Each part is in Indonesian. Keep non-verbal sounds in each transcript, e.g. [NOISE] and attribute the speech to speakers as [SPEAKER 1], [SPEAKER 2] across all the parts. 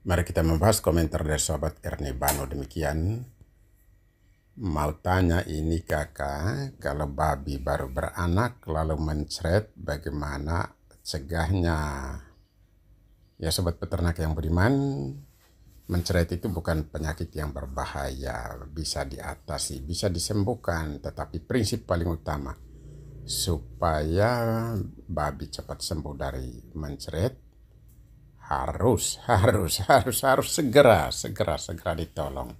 [SPEAKER 1] Mari kita membahas komentar dari sahabat Bano demikian. Mau tanya ini kakak, kalau babi baru beranak lalu mencret, bagaimana cegahnya? Ya sobat peternak yang beriman, mencret itu bukan penyakit yang berbahaya, bisa diatasi, bisa disembuhkan, tetapi prinsip paling utama supaya babi cepat sembuh dari mencret harus, harus, harus, harus segera, segera, segera ditolong.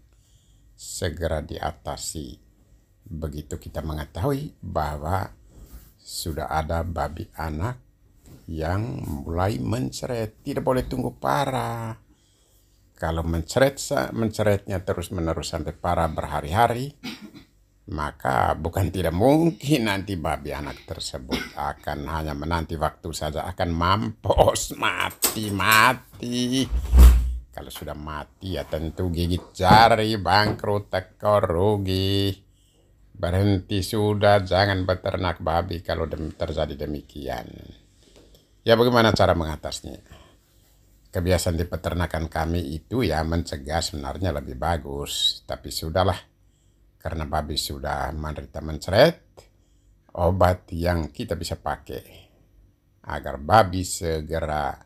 [SPEAKER 1] Segera diatasi. Begitu kita mengetahui bahwa sudah ada babi anak yang mulai menceret. Tidak boleh tunggu parah. Kalau menceret, menceretnya terus-menerus sampai parah berhari-hari, maka bukan tidak mungkin nanti babi anak tersebut akan hanya menanti waktu saja akan mampus mati mati kalau sudah mati ya tentu gigit jari bangkrut tekor rugi berhenti sudah jangan beternak babi kalau dem terjadi demikian ya bagaimana cara mengatasnya kebiasaan di peternakan kami itu ya mencegah sebenarnya lebih bagus tapi sudahlah karena babi sudah menderita mencret, obat yang kita bisa pakai agar babi segera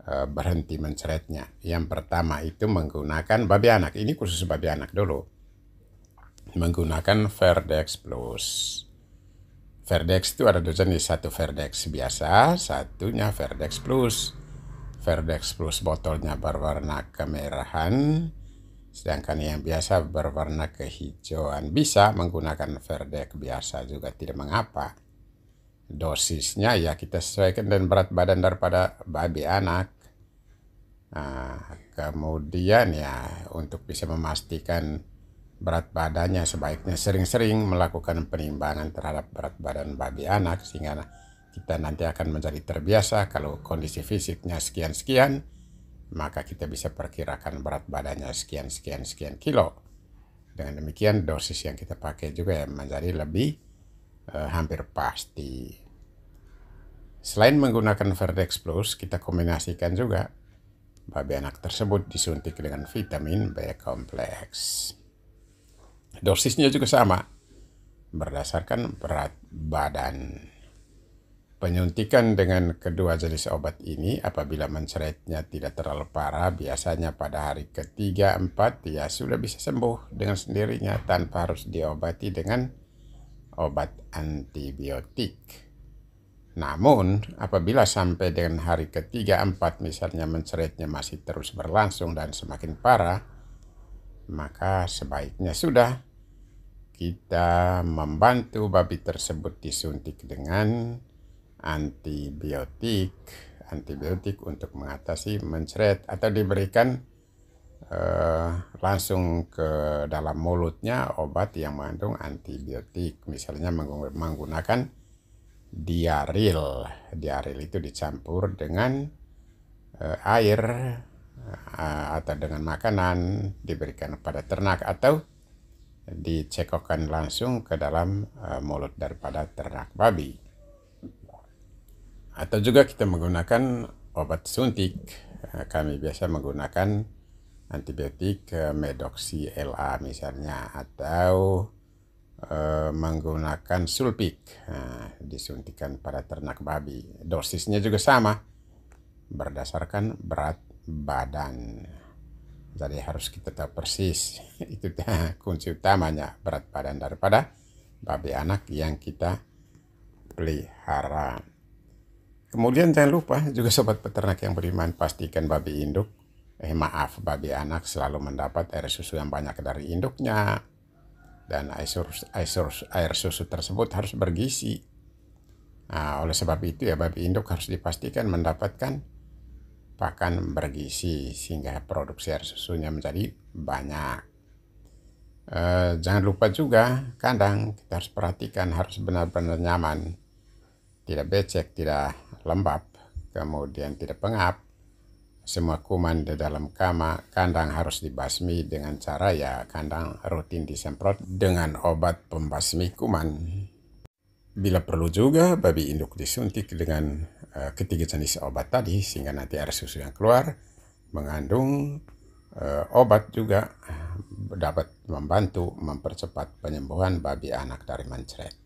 [SPEAKER 1] eh, berhenti menceretnya. Yang pertama itu menggunakan babi anak. Ini khusus babi anak dulu. Menggunakan Verdex Plus. Verdex itu ada dua jenis, satu Verdex biasa, satunya Verdex Plus. Verdex Plus botolnya berwarna kemerahan, Sedangkan yang biasa berwarna kehijauan bisa menggunakan verdek biasa juga tidak mengapa. Dosisnya ya kita sesuaikan dengan berat badan daripada babi anak. Nah, kemudian ya untuk bisa memastikan berat badannya sebaiknya sering-sering melakukan penimbangan terhadap berat badan babi anak sehingga kita nanti akan menjadi terbiasa kalau kondisi fisiknya sekian-sekian maka kita bisa perkirakan berat badannya sekian sekian sekian kilo. Dengan demikian dosis yang kita pakai juga ya menjadi lebih eh, hampir pasti. Selain menggunakan Verdex Plus, kita kombinasikan juga babi anak tersebut disuntik dengan vitamin B kompleks. Dosisnya juga sama berdasarkan berat badan. Penyuntikan dengan kedua jenis obat ini apabila menceretnya tidak terlalu parah biasanya pada hari ketiga empat dia sudah bisa sembuh dengan sendirinya tanpa harus diobati dengan obat antibiotik. Namun, apabila sampai dengan hari ketiga empat misalnya menceretnya masih terus berlangsung dan semakin parah, maka sebaiknya sudah kita membantu babi tersebut disuntik dengan antibiotik antibiotik untuk mengatasi mencret atau diberikan eh, langsung ke dalam mulutnya obat yang mengandung antibiotik misalnya menggunakan diaril diaril itu dicampur dengan eh, air eh, atau dengan makanan diberikan pada ternak atau dicekokkan langsung ke dalam eh, mulut daripada ternak babi atau juga kita menggunakan obat suntik eh, kami biasa menggunakan antibiotik eh, medoksi LA misalnya atau eh, menggunakan sulpik nah, disuntikan pada ternak babi dosisnya juga sama berdasarkan berat badan jadi harus kita tahu persis [LAUGHS] itu kunci utamanya berat badan daripada babi anak yang kita pelihara. Kemudian jangan lupa juga sobat peternak yang beriman pastikan babi induk, eh maaf babi anak selalu mendapat air susu yang banyak dari induknya. Dan air susu, air susu, air susu tersebut harus bergizi. Nah, oleh sebab itu ya babi induk harus dipastikan mendapatkan pakan bergizi sehingga produksi air susunya menjadi banyak. E, jangan lupa juga kandang kita harus perhatikan harus benar-benar nyaman, tidak becek, tidak lembab, kemudian tidak pengap, semua kuman di dalam kama kandang harus dibasmi dengan cara ya kandang rutin disemprot dengan obat pembasmi kuman. Bila perlu juga babi induk disuntik dengan uh, ketiga jenis obat tadi sehingga nanti air susu yang keluar mengandung uh, obat juga dapat membantu mempercepat penyembuhan babi anak dari mencret.